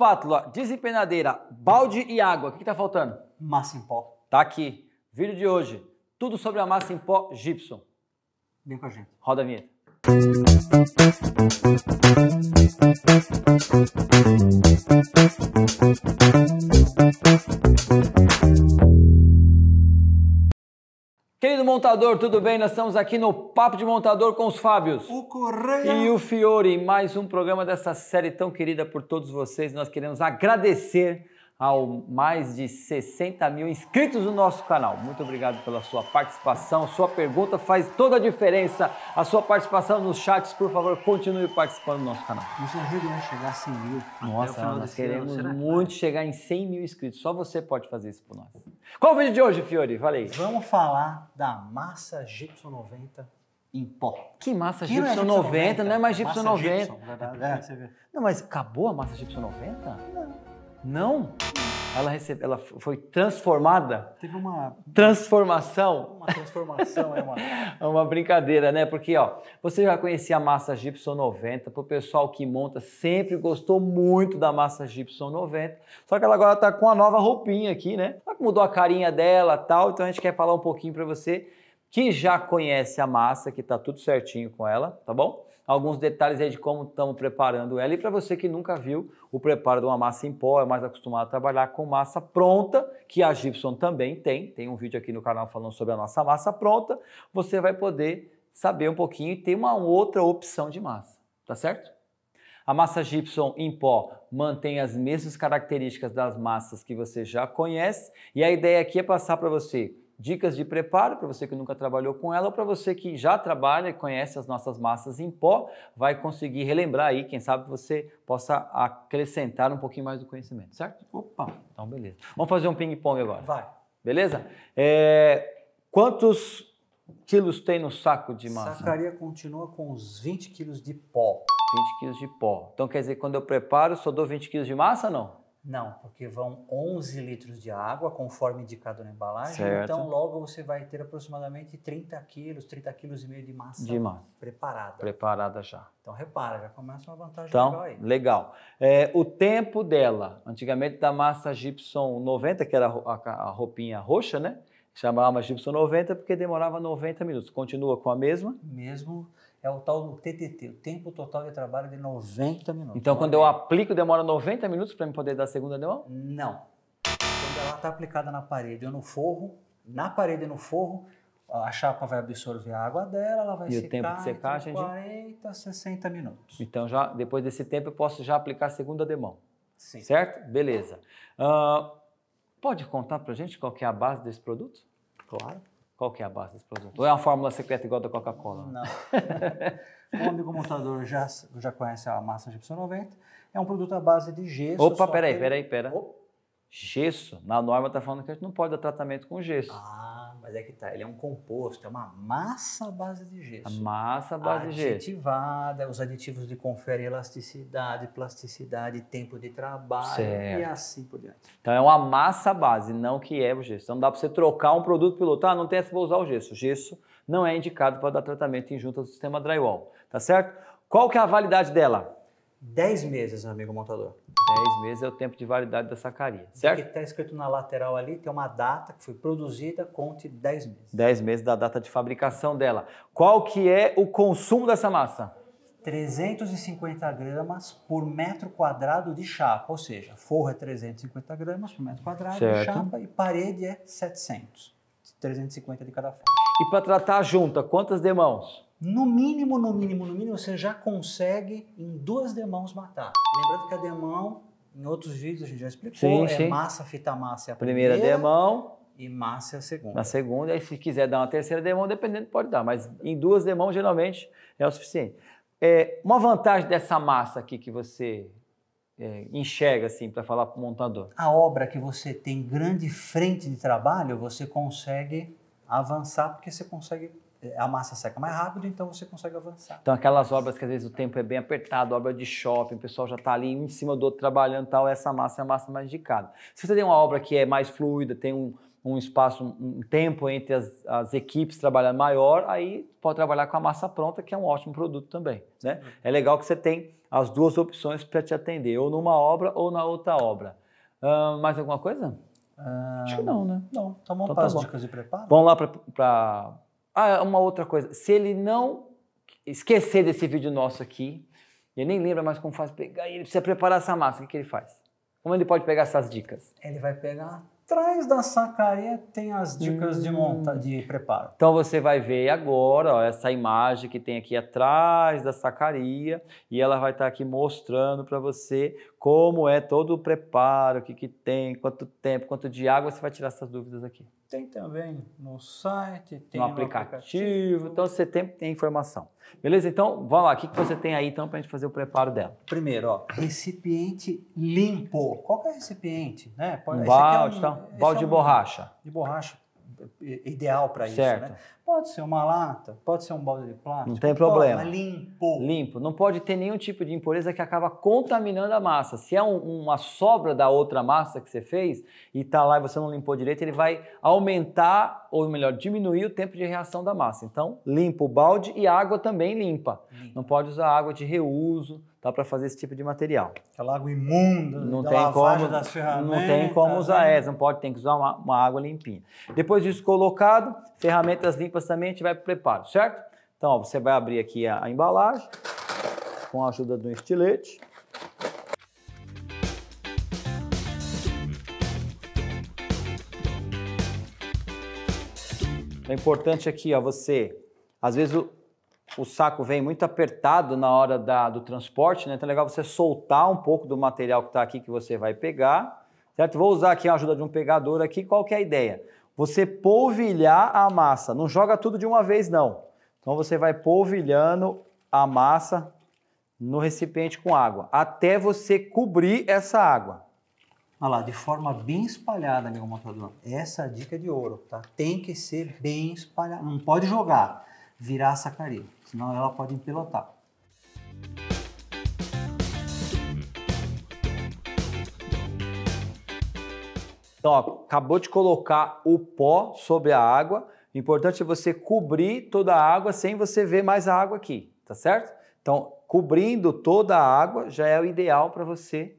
espátula, desempenadeira, balde e água. O que está faltando? Massa em pó. Tá aqui. Vídeo de hoje. Tudo sobre a massa em pó Gibson. Vem com a gente. Roda a vinheta. Música Querido montador, tudo bem? Nós estamos aqui no Papo de Montador com os Fábios. O Correia. E o Fiore, mais um programa dessa série tão querida por todos vocês. Nós queremos agradecer ao mais de 60 mil inscritos no nosso canal. Muito obrigado pela sua participação. Sua pergunta faz toda a diferença. A sua participação nos chats, por favor, continue participando do nosso canal. Nos ajude a chegar a 100 mil. Nossa, nós queremos ano, muito que... chegar em 100 mil inscritos. Só você pode fazer isso por nós. Qual o vídeo de hoje, Fiori? Falei. Vamos falar da massa Gibson 90 em pó. Que massa que Gibson, é Gibson 90, 90, não é mais Gibson massa 90. Gibson, verdade, é. Não, mas acabou a massa Gibson 90? Não. Não. Ela, recebe, ela foi transformada. Teve uma transformação. Uma transformação, é uma. é uma brincadeira, né? Porque, ó, você já conhecia a massa Gibson 90. Pro pessoal que monta, sempre gostou muito da massa Gibson 90. Só que ela agora tá com a nova roupinha aqui, né? mudou a carinha dela tal. Então a gente quer falar um pouquinho para você que já conhece a massa, que tá tudo certinho com ela, tá bom? alguns detalhes aí de como estamos preparando ela. E para você que nunca viu o preparo de uma massa em pó, é mais acostumado a trabalhar com massa pronta, que a Gibson também tem. Tem um vídeo aqui no canal falando sobre a nossa massa pronta. Você vai poder saber um pouquinho e ter uma outra opção de massa, tá certo? A massa Gibson em pó mantém as mesmas características das massas que você já conhece e a ideia aqui é passar para você dicas de preparo para você que nunca trabalhou com ela ou para você que já trabalha e conhece as nossas massas em pó, vai conseguir relembrar aí, quem sabe você possa acrescentar um pouquinho mais do conhecimento, certo? Opa! Então, beleza. Vamos fazer um ping-pong agora. Vai. Beleza? É, quantos quilos tem no saco de massa? Sacaria continua com uns 20 quilos de pó. 20 quilos de pó. Então, quer dizer, quando eu preparo, só dou 20 quilos de massa ou não? Não, porque vão 11 litros de água, conforme indicado na embalagem. Certo. Então, logo você vai ter aproximadamente 30 quilos, 30 quilos e meio de massa, de massa. preparada. Preparada já. Então, repara, já começa uma vantagem então, legal aí. Legal. É, o tempo dela, antigamente da massa Gibson 90, que era a roupinha roxa, né? Chamava Gibson 90 porque demorava 90 minutos. Continua com a mesma? Mesmo é o tal do TTT, o tempo total de trabalho de 90 minutos. Então, quando eu aplico, demora 90 minutos para me poder dar a segunda demão? Não. Quando ela está aplicada na parede ou no forro, na parede e no forro, a chapa vai absorver a água dela, ela vai e secar. E o tempo de secar, então, gente? 40, 60 minutos. Então, já, depois desse tempo, eu posso já aplicar a segunda demão. Sim. Certo? Beleza. Uh, Pode contar para a gente qual é a base desse produto? Claro. Qual que é a base desse produto? Ou é uma fórmula secreta igual da Coca-Cola? Não. um amigo montador já, já conhece a massa Gipson 90. É um produto à base de gesso. Opa, peraí, peraí, peraí. Pera. Gesso? Na norma está falando que a gente não pode dar tratamento com gesso. Ah. Mas é que tá, ele é um composto, é uma massa à base de gesso. A massa à base aditivada, de gesso. Aditivada, os aditivos lhe conferem elasticidade, plasticidade, tempo de trabalho certo. e assim por diante. Então é uma massa base, não que é o gesso. Então dá para você trocar um produto pelo outro. Ah, não tem essa, vou usar o gesso. O gesso não é indicado para dar tratamento em junta do sistema drywall, tá certo? Qual que é a validade dela? 10 meses, meu amigo montador. 10 meses é o tempo de validade da sacaria, certo? O que está escrito na lateral ali tem uma data que foi produzida, conte 10 meses. 10 meses da data de fabricação dela. Qual que é o consumo dessa massa? 350 gramas por metro quadrado de chapa, ou seja, forro é 350 gramas por metro quadrado certo. de chapa e parede é 700. 350 de cada forro. E para tratar a junta, quantas demãos? No mínimo, no mínimo, no mínimo, você já consegue em duas demãos matar. Lembrando que a demão, em outros vídeos a gente já explicou, sim, é massa, fita massa é a primeira. Primeira demão. E massa é a segunda. Na segunda, aí se quiser dar uma terceira demão, dependendo, pode dar. Mas em duas demãos, geralmente, é o suficiente. É, uma vantagem dessa massa aqui que você é, enxerga assim para falar para o montador? A obra que você tem grande frente de trabalho, você consegue avançar porque você consegue a massa seca mais rápido, então você consegue avançar. Então, aquelas obras que às vezes o tempo é bem apertado, obra de shopping, o pessoal já está ali em cima do outro trabalhando tal, essa massa é a massa mais indicada. Se você tem uma obra que é mais fluida, tem um, um espaço, um tempo entre as, as, equipes trabalhando maior, aí pode trabalhar com a massa pronta, que é um ótimo produto também. Né? É legal que você tem as duas opções para te atender, ou numa obra ou na outra obra. Uh, mais alguma coisa? Uh, Acho que não, né? Não. Então vamos então, para tá as bom. dicas de preparo? Vamos lá para ah, uma outra coisa. Se ele não esquecer desse vídeo nosso aqui, ele nem lembra mais como faz pegar, ele precisa preparar essa massa. O que, que ele faz? Como ele pode pegar essas dicas? Ele vai pegar atrás da sacaria tem as dicas hum. de monta de hum. preparo. Então você vai ver agora ó, essa imagem que tem aqui atrás da sacaria e ela vai estar tá aqui mostrando para você como é todo o preparo, o que, que tem, quanto tempo, quanto de água você vai tirar essas dúvidas aqui. Tem também no site, tem no aplicativo. aplicativo. Então você tem, tem informação. Beleza? Então, vamos lá. O que, que você tem aí então para a gente fazer o preparo dela? Primeiro, ó, recipiente limpo. Qual que é o recipiente? Né? Pode, é um tá? balde, é um, tá? balde é um, de borracha. De borracha ideal para isso, né? Pode ser uma lata, pode ser um balde de plástico. Não tem problema. Pode, limpo. Limpo. Não pode ter nenhum tipo de impureza que acaba contaminando a massa. Se é um, uma sobra da outra massa que você fez e tá lá e você não limpou direito, ele vai aumentar, ou melhor, diminuir o tempo de reação da massa. Então, limpa o balde e a água também limpa. limpa. Não pode usar água de reuso dá para fazer esse tipo de material. Aquela água imunda, não tem como, das ferramentas. Não tem como usar né? essa, não pode, tem que usar uma, uma, água limpinha. Depois disso colocado, ferramentas limpas também a gente vai para o preparo, certo? Então, ó, você vai abrir aqui a, a embalagem com a ajuda de um estilete. O é importante aqui, ó, você, às vezes o, o saco vem muito apertado na hora da, do transporte, né? Então é legal você soltar um pouco do material que está aqui que você vai pegar, certo? Vou usar aqui a ajuda de um pegador aqui. Qual que é a ideia? Você polvilhar a massa. Não joga tudo de uma vez, não. Então você vai polvilhando a massa no recipiente com água, até você cobrir essa água. Olha lá, de forma bem espalhada, meu montador. Essa é dica de ouro, tá? Tem que ser bem espalhada. Não pode jogar virar a sacaria, senão ela pode empelotar. Então, ó, acabou de colocar o pó sobre a água. O importante é você cobrir toda a água sem você ver mais a água aqui, tá certo? Então, cobrindo toda a água já é o ideal para você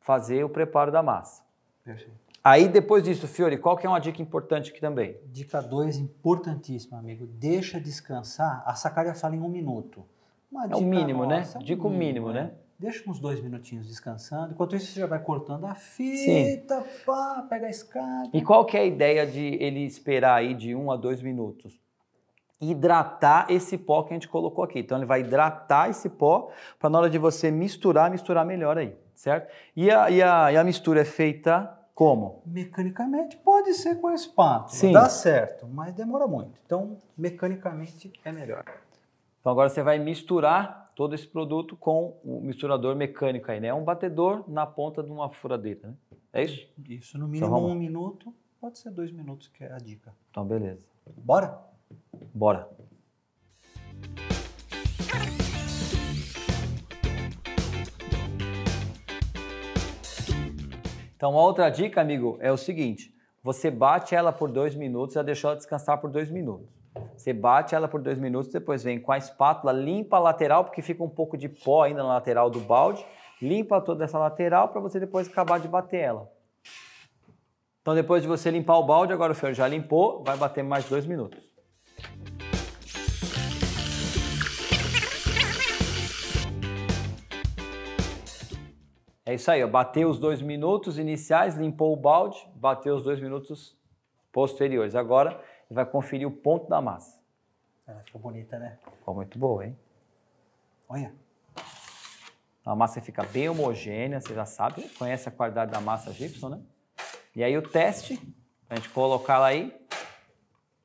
fazer o preparo da massa. Perfeito. Aí depois disso, Fiore, qual que é uma dica importante aqui também? Dica 2, importantíssima, amigo. Deixa descansar. A sacária fala em um minuto. Uma é o mínimo, né? nossa, né? dica o mínimo, mínimo né? né? Deixa uns dois minutinhos descansando. Enquanto isso, você já vai cortando a fita, pá, pega a escada. E qual que é a ideia de ele esperar aí de um a dois minutos? hidratar esse pó que a gente colocou aqui. Então ele vai hidratar esse pó para na hora de você misturar, misturar melhor aí, certo? E a, e a, e a mistura é feita como? Mecanicamente pode ser com a espátula, Sim. dá certo, mas demora muito. Então, mecanicamente é melhor. Então agora você vai misturar todo esse produto com o misturador mecânico aí, né? É um batedor na ponta de uma furadeira, né? É isso? Isso, no então, mínimo então, um minuto, pode ser dois minutos que é a dica. Então beleza. Bora? Bora. Então, uma outra dica, amigo, é o seguinte: você bate ela por dois minutos, já deixou ela descansar por dois minutos. Você bate ela por dois minutos, depois vem com a espátula, limpa a lateral, porque fica um pouco de pó ainda na lateral do balde. Limpa toda essa lateral para você depois acabar de bater ela. Então, depois de você limpar o balde, agora o senhor já limpou, vai bater mais dois minutos. É isso aí, ó, bateu os dois minutos iniciais, limpou o balde, bateu os dois minutos posteriores. Agora vai conferir o ponto da massa. Ela ah, ficou bonita, né? Ficou muito boa, hein? Olha. A massa fica bem homogênea, você já sabe, né? conhece a qualidade da massa Gibson, né? E aí o teste, a gente colocar ela aí,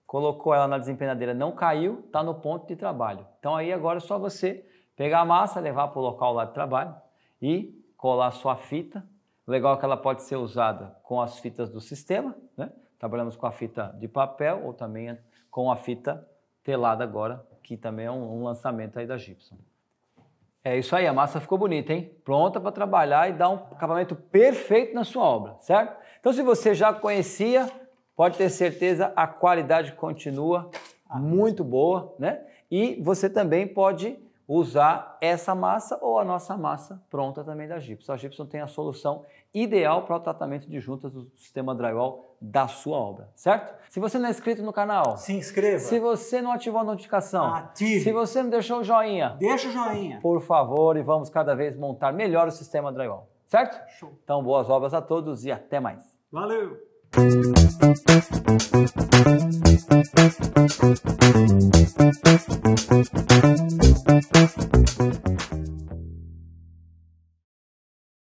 colocou ela na desempenadeira, não caiu, está no ponto de trabalho. Então aí agora é só você pegar a massa, levar para o local lá de trabalho e colar sua fita. Legal que ela pode ser usada com as fitas do sistema, né? Trabalhamos com a fita de papel ou também com a fita telada agora, que também é um, um lançamento aí da Gibson. É isso aí, a massa ficou bonita, hein? Pronta para trabalhar e dar um acabamento perfeito na sua obra, certo? Então, se você já conhecia, pode ter certeza a qualidade continua ah, muito boa, né? E você também pode usar essa massa ou a nossa massa pronta também da Gibson. A Gibson tem a solução ideal para o tratamento de juntas do sistema drywall da sua obra, certo? Se você não é inscrito no canal, se inscreva. Se você não ativou a notificação, ative. Se você não deixou o joinha, deixa o joinha. Por favor, e vamos cada vez montar melhor o sistema drywall, certo? Show. Então, boas obras a todos e até mais. Valeu! Están dispuestos de